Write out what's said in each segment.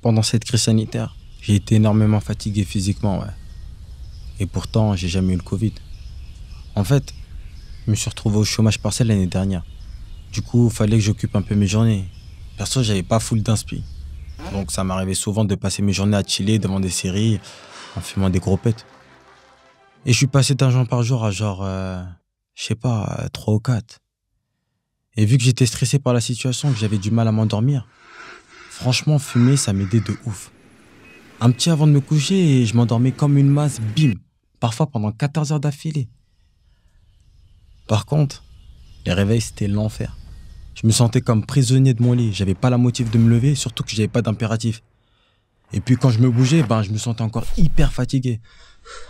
pendant cette crise sanitaire. J'ai été énormément fatigué physiquement, ouais. Et pourtant, j'ai jamais eu le Covid. En fait, je me suis retrouvé au chômage partiel l'année dernière. Du coup, il fallait que j'occupe un peu mes journées. Perso, j'avais pas full d'inspi. Donc ça m'arrivait souvent de passer mes journées à chiller devant des séries, en fumant des gros pets. Et je suis passé d'un jour par jour à genre, euh, je sais pas, euh, trois ou quatre. Et vu que j'étais stressé par la situation, que j'avais du mal à m'endormir, Franchement, fumer, ça m'aidait de ouf. Un petit avant de me coucher, et je m'endormais comme une masse, bim, parfois pendant 14 heures d'affilée. Par contre, les réveils, c'était l'enfer. Je me sentais comme prisonnier de mon lit, j'avais pas la motive de me lever, surtout que j'avais pas d'impératif. Et puis quand je me bougeais, ben, je me sentais encore hyper fatigué.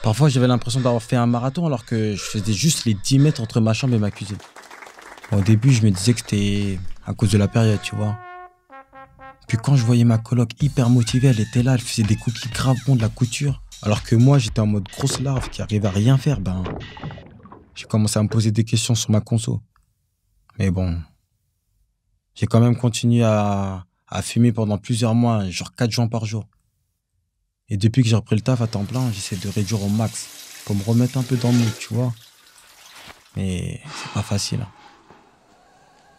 Parfois, j'avais l'impression d'avoir fait un marathon alors que je faisais juste les 10 mètres entre ma chambre et ma cuisine. Au début, je me disais que c'était à cause de la période, tu vois. Puis quand je voyais ma coloc hyper motivée, elle était là, elle faisait des coups qui bons de la couture. Alors que moi, j'étais en mode grosse larve qui arrive à rien faire, ben. J'ai commencé à me poser des questions sur ma conso. Mais bon. J'ai quand même continué à, fumer pendant plusieurs mois, genre 4 joints par jour. Et depuis que j'ai repris le taf à temps plein, j'essaie de réduire au max pour me remettre un peu dans le mood, tu vois. Mais c'est pas facile. Hein.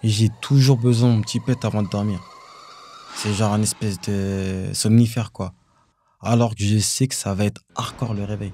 Et j'ai toujours besoin de mon petit pet avant de dormir. C'est genre un espèce de somnifère, quoi. Alors que je sais que ça va être hardcore le réveil.